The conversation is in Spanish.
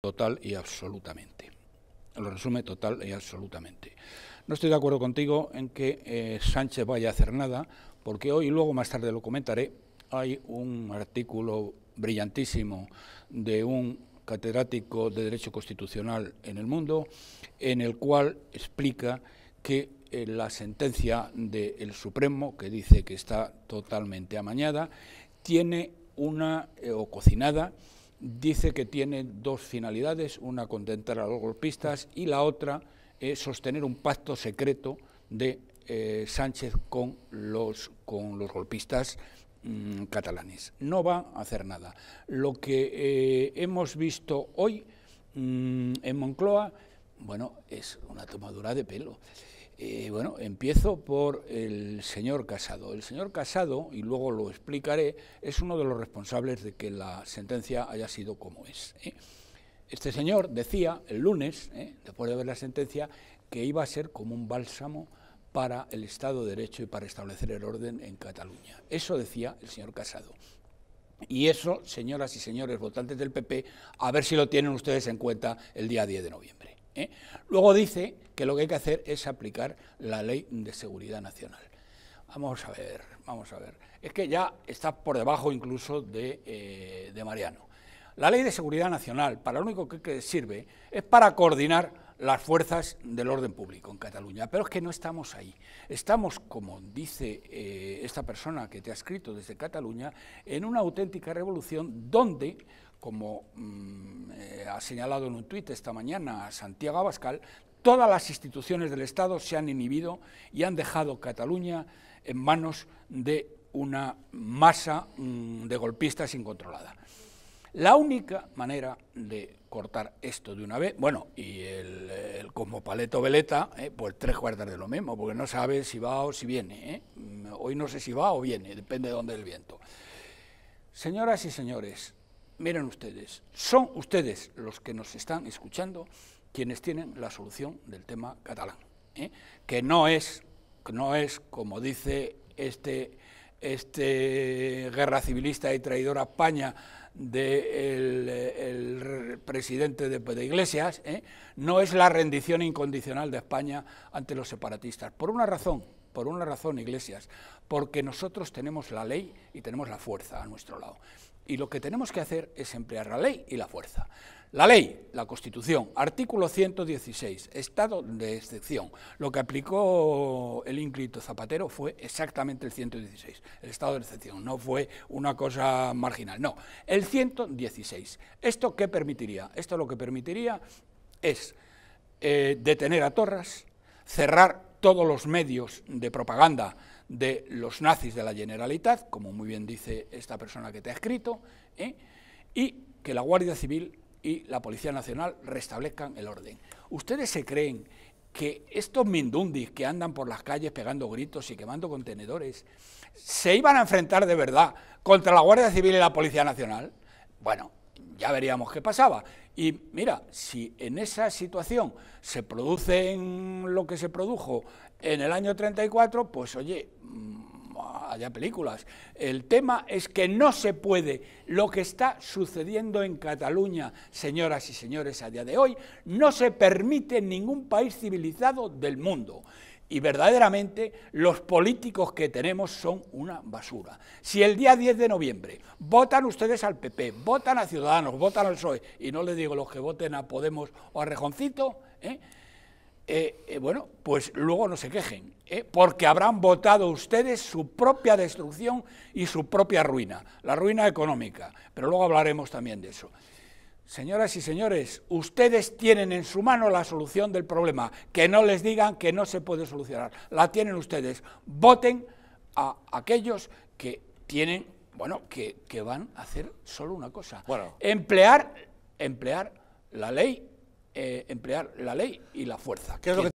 total y absolutamente. Lo resume total y absolutamente. No estoy de acuerdo contigo en que eh, Sánchez vaya a hacer nada, porque hoy, luego más tarde lo comentaré, hay un artículo brillantísimo de un catedrático de Derecho Constitucional en el mundo, en el cual explica que eh, la sentencia del Supremo, que dice que está totalmente amañada, tiene una, eh, o cocinada, dice que tiene dos finalidades, una contentar a los golpistas y la otra es sostener un pacto secreto de eh, Sánchez con los, con los golpistas mm, catalanes. No va a hacer nada. Lo que eh, hemos visto hoy mm, en Moncloa, bueno, es una tomadura de pelo. Eh, bueno, empiezo por el señor Casado. El señor Casado, y luego lo explicaré, es uno de los responsables de que la sentencia haya sido como es. ¿eh? Este señor decía el lunes, ¿eh? después de ver la sentencia, que iba a ser como un bálsamo para el Estado de Derecho y para establecer el orden en Cataluña. Eso decía el señor Casado. Y eso, señoras y señores votantes del PP, a ver si lo tienen ustedes en cuenta el día 10 de noviembre. ¿eh? Luego dice que lo que hay que hacer es aplicar la ley de seguridad nacional. Vamos a ver, vamos a ver. Es que ya está por debajo incluso de, eh, Mariano. La ley de seguridad nacional, para lo único que, sirve, es para coordinar las fuerzas del orden público en Cataluña. Pero es que no estamos ahí. Estamos, como dice eh, esta persona que te ha escrito desde Cataluña, en una auténtica revolución donde como mm, eh, ha señalado en un tuit esta mañana Santiago Abascal, todas las instituciones del Estado se han inhibido y han dejado Cataluña en manos de una masa mm, de golpistas incontrolada. La única manera de cortar esto de una vez, bueno, y el, paleto Veleta, eh, pues tres cuartas de lo mismo, porque no sabe si va o si viene. Eh. Mm, hoy no sé si va o viene, depende de dónde el viento. Señoras y señores, miren ustedes, son ustedes los que nos están escuchando quienes tienen la solución del tema catalán, ¿eh? que no es, no es, como dice este, este guerra civilista y traidora a España del de el presidente de, Iglesias, ¿eh? no es la rendición incondicional de España ante los separatistas, por una razón, por una razón, Iglesias, porque nosotros tenemos la ley y tenemos la fuerza a nuestro lado. Y lo que tenemos que hacer es emplear la ley y la fuerza. La ley, la Constitución, artículo 116, estado de excepción. Lo que aplicó el ínclito Zapatero fue exactamente el 116, el estado de excepción, no fue una cosa marginal, no, el 116. ¿Esto qué permitiría? Esto lo que permitiría es eh, detener a Torras, cerrar todos los medios de propaganda de los nazis de la Generalitat, como muy bien dice esta persona que te ha escrito, ¿eh? y que la Guardia Civil y la Policía Nacional restablezcan el orden. ¿Ustedes se creen que estos mindundis que andan por las calles pegando gritos y quemando contenedores se iban a enfrentar de verdad contra la Guardia Civil y la Policía Nacional? Bueno, ya veríamos qué pasaba. Y mira, si en esa situación se produce lo que se produjo en el año 34, pues oye, haya películas. El tema es que no se puede. Lo que está sucediendo en Cataluña, señoras y señores, a día de hoy, no se permite en ningún país civilizado del mundo. Y verdaderamente los políticos que tenemos son una basura. Si el día 10 de noviembre votan ustedes al PP, votan a Ciudadanos, votan al PSOE, y no le digo los que voten a Podemos o a Rejoncito, ¿eh? Eh, eh, bueno, pues luego no se quejen, eh, porque habrán votado ustedes su propia destrucción y su propia ruina, la ruina económica, pero luego hablaremos también de eso. Señoras y señores, ustedes tienen en su mano la solución del problema, que no les digan que no se puede solucionar, la tienen ustedes, voten a aquellos que tienen, bueno, que, que van a hacer solo una cosa, emplear, emplear la ley eh, emplear la ley y la fuerza.